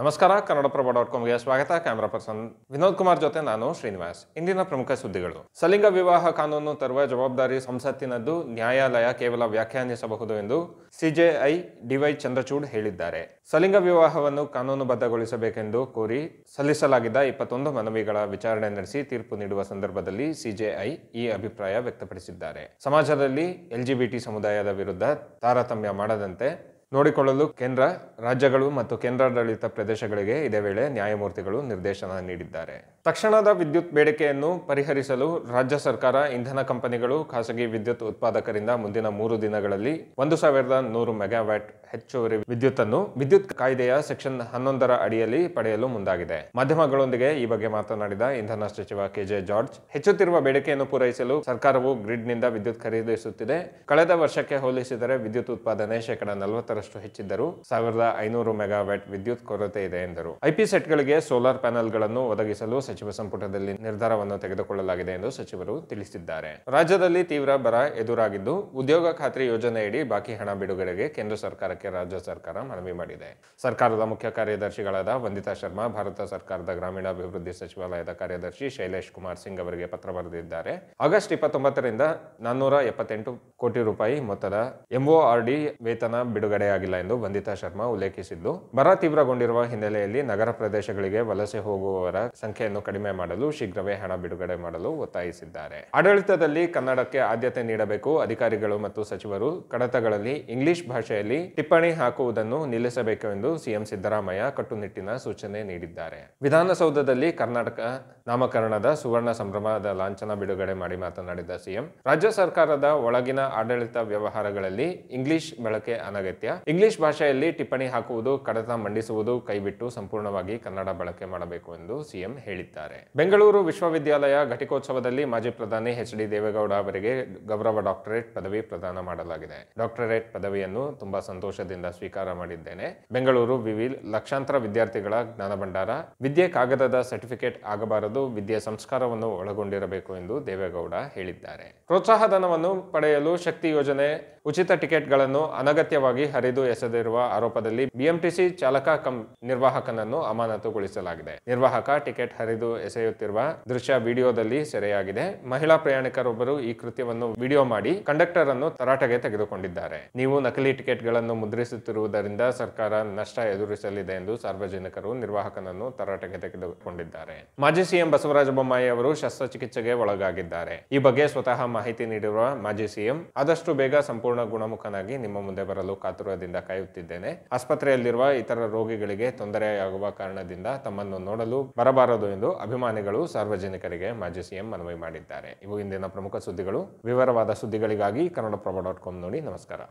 ನಮಸ್ಕಾರ ಕನ್ನಡಪ್ರಭ ಡಾಟ್ ಕಾಮ್ಗೆ ಸ್ವಾಗತ camera person Vinod Kumar ಜೊತೆ ನಾನು ಶ್ರೀನಿವಾಸ್ ಇಂದಿನ ಪ್ರಮುಖ ಸುದ್ದಿಗಳು ಸಲಿಂಗ ವಿವಾಹ ಕಾನೂನು ತರುವ ಜವಾಬ್ದಾರಿ ಸಂಸತ್ತಿನದ್ದು ನ್ಯಾಯಾಲಯ ಕೇವಲ ವ್ಯಾಖ್ಯಾನಿಸಬಹುದು ಎಂದು ಸಿಜೆಐ ಡಿವೈ ಚಂದ್ರಚೂಡ್ ಹೇಳಿದ್ದಾರೆ ಸಲಿಂಗ ವಿವಾಹವನ್ನು ಕಾನೂನುಬದ್ಧಗೊಳಿಸಬೇಕೆಂದು ಕೋರಿ ಸಲ್ಲಿಸಲಾಗಿದ್ದ ಇಪ್ಪತ್ತೊಂದು ಮನವಿಗಳ ವಿಚಾರಣೆ ನಡೆಸಿ ತೀರ್ಪು ನೀಡುವ ಸಂದರ್ಭದಲ್ಲಿ ಸಿಜೆಐ ಈ ಅಭಿಪ್ರಾಯ ವ್ಯಕ್ತಪಡಿಸಿದ್ದಾರೆ ಸಮಾಜದಲ್ಲಿ ಎಲ್ಜಿಬಿಟಿ ಸಮುದಾಯದ ವಿರುದ್ಧ ತಾರತಮ್ಯ ಮಾಡದಂತೆ ನೋಡಿಕೊಳ್ಳಲು ಕೇಂದ್ರ ರಾಜ್ಯಗಳು ಮತ್ತು ಕೇಂದ್ರಾಡಳಿತ ಪ್ರದೇಶಗಳಿಗೆ ಇದೇ ವೇಳೆ ನ್ಯಾಯಮೂರ್ತಿಗಳು ನಿರ್ದೇಶನ ನೀಡಿದ್ದಾರೆ ತಕ್ಷಣದ ವಿದ್ಯುತ್ ಬೇಡಿಕೆಯನ್ನು ಪರಿಹರಿಸಲು ರಾಜ್ಯ ಸರ್ಕಾರ ಇಂಧನ ಕಂಪನಿಗಳು ಖಾಸಗಿ ವಿದ್ಯುತ್ ಉತ್ಪಾದಕರಿಂದ ಮುಂದಿನ ಮೂರು ದಿನಗಳಲ್ಲಿ ಒಂದು ಸಾವಿರದ ನೂರು ಮೆಗಾವ್ಯಾಟ್ ಹೆಚ್ಚುವರಿ ವಿದ್ಯುತ್ ಅನ್ನು ವಿದ್ಯುತ್ ಕಾಯ್ದೆಯ ಸೆಕ್ಷನ್ ಹನ್ನೊಂದರ ಅಡಿಯಲ್ಲಿ ಪಡೆಯಲು ಮುಂದಾಗಿದೆ ಮಾಧ್ಯಮಗಳೊಂದಿಗೆ ಈ ಬಗ್ಗೆ ಮಾತನಾಡಿದ ಇಂಧನ ಸಚಿವ ಕೆಜೆ ಜಾರ್ಜ್ ಹೆಚ್ಚುತ್ತಿರುವ ಬೇಡಿಕೆಯನ್ನು ಪೂರೈಸಲು ಸರ್ಕಾರವು ಗ್ರಿಡ್ನಿಂದ ವಿದ್ಯುತ್ ಖರೀದಿಸುತ್ತಿದೆ ಕಳೆದ ವರ್ಷಕ್ಕೆ ಹೋಲಿಸಿದರೆ ವಿದ್ಯುತ್ ಉತ್ಪಾದನೆ ಶೇಕಡಾ ನಲವತ್ತರ ರಷ್ಟು ಹೆಚ್ಚಿದ್ದರು ಸಾವಿರದ ಐನೂರು ಮೆಗಾವ್ಯಾಟ್ ವಿದ್ಯುತ್ ಕೊರತೆ ಇದೆ ಎಂದರು ಐಪಿ ಸೆಟ್ಗಳಿಗೆ ಸೋಲಾರ್ ಗಳನ್ನು ಒದಗಿಸಲು ಸಚಿವ ಸಂಪುಟದಲ್ಲಿ ನಿರ್ಧಾರವನ್ನು ತೆಗೆದುಕೊಳ್ಳಲಾಗಿದೆ ಎಂದು ಸಚಿವರು ತಿಳಿಸಿದ್ದಾರೆ ರಾಜ್ಯದಲ್ಲಿ ತೀವ್ರ ಬರ ಎದುರಾಗಿದ್ದು ಉದ್ಯೋಗ ಖಾತ್ರಿ ಯೋಜನೆಯಡಿ ಬಾಕಿ ಹಣ ಬಿಡುಗಡೆಗೆ ಕೇಂದ್ರ ಸರ್ಕಾರಕ್ಕೆ ರಾಜ್ಯ ಸರ್ಕಾರ ಮನವಿ ಮಾಡಿದೆ ಸರ್ಕಾರದ ಮುಖ್ಯ ಕಾರ್ಯದರ್ಶಿಗಳಾದ ವಂದಿತಾ ಶರ್ಮಾ ಭಾರತ ಸರ್ಕಾರದ ಗ್ರಾಮೀಣಾಭಿವೃದ್ಧಿ ಸಚಿವಾಲಯದ ಕಾರ್ಯದರ್ಶಿ ಶೈಲೇಶ್ ಕುಮಾರ್ ಸಿಂಗ್ ಅವರಿಗೆ ಪತ್ರ ಬರೆದಿದ್ದಾರೆ ಆಗಸ್ಟ್ ಇಪ್ಪತ್ತೊಂಬತ್ತರಿಂದ ನಾನ್ನೂರ ಎಪ್ಪತ್ತೆಂಟು ಕೋಟಿ ರೂಪಾಯಿ ಮೊತ್ತದ ಎಂಒಆರ್ಡಿ ವೇತನ ಬಿಡುಗಡೆ ಮಳೆಯಾಗಿಲ್ಲ ಎಂದು ವಂದಿತಾ ಶರ್ಮಾ ಉಲ್ಲೇಖಿಸಿದ್ದು ಬರ ತೀವ್ರಗೊಂಡಿರುವ ಹಿನ್ನೆಲೆಯಲ್ಲಿ ನಗರ ಪ್ರದೇಶಗಳಿಗೆ ವಲಸೆ ಹೋಗುವವರ ಸಂಖ್ಯೆಯನ್ನು ಕಡಿಮೆ ಮಾಡಲು ಶೀಘ್ರವೇ ಹಣ ಬಿಡುಗಡೆ ಮಾಡಲು ಒತ್ತಾಯಿಸಿದ್ದಾರೆ ಆಡಳಿತದಲ್ಲಿ ಕನ್ನಡಕ್ಕೆ ಆದ್ಯತೆ ನೀಡಬೇಕು ಅಧಿಕಾರಿಗಳು ಮತ್ತು ಸಚಿವರು ಕಡತಗಳಲ್ಲಿ ಇಂಗ್ಲಿಷ್ ಭಾಷೆಯಲ್ಲಿ ಟಿಪ್ಪಣಿ ಹಾಕುವುದನ್ನು ನಿಲ್ಲಿಸಬೇಕು ಎಂದು ಸಿಎಂ ಸಿದ್ದರಾಮಯ್ಯ ಕಟ್ಟುನಿಟ್ಟಿನ ಸೂಚನೆ ನೀಡಿದ್ದಾರೆ ವಿಧಾನಸೌಧದಲ್ಲಿ ಕರ್ನಾಟಕ ನಾಮಕರಣದ ಸುವರ್ಣ ಸಂಭ್ರಮದ ಲಾಂಛನ ಬಿಡುಗಡೆ ಮಾಡಿ ಮಾತನಾಡಿದ ಸಿಎಂ ರಾಜ್ಯ ಸರ್ಕಾರದ ಒಳಗಿನ ಆಡಳಿತ ವ್ಯವಹಾರಗಳಲ್ಲಿ ಇಂಗ್ಲಿಷ್ ಬಳಕೆ ಅನಗತ್ಯ ಇಂಗ್ಲಿಷ್ ಭಾಷೆಯಲ್ಲಿ ಟಿಪ್ಪಣಿ ಹಾಕುವುದು ಕಡತ ಮಂಡಿಸುವುದು ಕೈಬಿಟ್ಟು ಸಂಪೂರ್ಣವಾಗಿ ಕನ್ನಡ ಬಳಕೆ ಮಾಡಬೇಕು ಎಂದು ಸಿಎಂ ಹೇಳಿದ್ದಾರೆ ಬೆಂಗಳೂರು ವಿಶ್ವವಿದ್ಯಾಲಯ ಘಟಿಕೋತ್ಸವದಲ್ಲಿ ಮಾಜಿ ಪ್ರಧಾನಿ ಎಚ್ ಡಿ ದೇವೇಗೌಡ ಅವರಿಗೆ ಗೌರವ ಡಾಕ್ಟರೇಟ್ ಪದವಿ ಪ್ರದಾನ ಮಾಡಲಾಗಿದೆ ಡಾಕ್ಟರೇಟ್ ಪದವಿಯನ್ನು ತುಂಬಾ ಸಂತೋಷದಿಂದ ಸ್ವೀಕಾರ ಮಾಡಿದ್ದೇನೆ ಬೆಂಗಳೂರು ವಿವಿ ಲಕ್ಷಾಂತರ ವಿದ್ಯಾರ್ಥಿಗಳ ಜ್ಞಾನ ಭಂಡಾರ ವಿದ್ಯೆ ಕಾಗದದ ಸರ್ಟಿಫಿಕೇಟ್ ಆಗಬಾರದು ವಿದ್ಯೆ ಸಂಸ್ಕಾರವನ್ನು ಒಳಗೊಂಡಿರಬೇಕು ಎಂದು ದೇವೇಗೌಡ ಹೇಳಿದ್ದಾರೆ ಪ್ರೋತ್ಸಾಹ ಪಡೆಯಲು ಶಕ್ತಿ ಯೋಜನೆ ಉಚಿತ ಟಿಕೆಟ್ಗಳನ್ನು ಅನಗತ್ಯವಾಗಿ ಹರಿದು ಎಸೆದಿರುವ ಆರೋಪದಲ್ಲಿ ಬಿಎಂಟಿಸಿ ಚಾಲಕ ಕಂ ನಿರ್ವಾಹಕನನ್ನು ಅಮಾನತುಗೊಳಿಸಲಾಗಿದೆ ನಿರ್ವಾಹಕ ಟಿಕೆಟ್ ಹರಿದು ಎಸೆಯುತ್ತಿರುವ ದೃಶ್ಯ ವಿಡಿಯೋದಲ್ಲಿ ಸೆರೆಯಾಗಿದೆ ಮಹಿಳಾ ಪ್ರಯಾಣಿಕರೊಬ್ಬರು ಈ ಕೃತ್ಯವನ್ನು ವಿಡಿಯೋ ಮಾಡಿ ಕಂಡಕ್ಟರ್ ಅನ್ನು ತರಾಟೆಗೆ ತೆಗೆದುಕೊಂಡಿದ್ದಾರೆ ನೀವು ನಕಲಿ ಟಿಕೆಟ್ಗಳನ್ನು ಮುದ್ರಿಸುತ್ತಿರುವುದರಿಂದ ಸರ್ಕಾರ ನಷ್ಟ ಎದುರಿಸಲಿದೆ ಎಂದು ಸಾರ್ವಜನಿಕರು ನಿರ್ವಾಹಕನನ್ನು ತರಾಟೆಗೆ ತೆಗೆದುಕೊಂಡಿದ್ದಾರೆ ಮಾಜಿ ಸಿಎಂ ಬಸವರಾಜ ಬೊಮ್ಮಾಯಿ ಅವರು ಶಸ್ತ್ರಚಿಕಿತ್ಸೆಗೆ ಒಳಗಾಗಿದ್ದಾರೆ ಈ ಬಗ್ಗೆ ಸ್ವತಃ ಮಾಹಿತಿ ನೀಡಿರುವ ಮಾಜಿ ಸಿಎಂ ಆದಷ್ಟು ಬೇಗ ಸಂಪೂರ್ಣ ಸಂಪೂರ್ಣ ಗುಣಮುಖನಾಗಿ ನಿಮ್ಮ ಮುಂದೆ ಬರಲು ಕಾತುರದಿಂದ ಕಾಯುತ್ತಿದ್ದೇನೆ ಆಸ್ಪತ್ರೆಯಲ್ಲಿರುವ ಇತರ ರೋಗಿಗಳಿಗೆ ತೊಂದರೆಯಾಗುವ ಕಾರಣದಿಂದ ತಮ್ಮನ್ನು ನೋಡಲು ಬರಬಾರದು ಎಂದು ಅಭಿಮಾನಿಗಳು ಸಾರ್ವಜನಿಕರಿಗೆ ಮಾಜಿ ಸಿಎಂ ಮನವಿ ಮಾಡಿದ್ದಾರೆ ಇವು ಇಂದಿನ ಪ್ರಮುಖ ಸುದ್ದಿಗಳು ವಿವರವಾದ ಸುದ್ದಿಗಳಿಗಾಗಿ ಕನ್ನಡಪ್ರಭ ಡಾಟ್ ಕಾಮ್ ನೋಡಿ ನಮಸ್ಕಾರ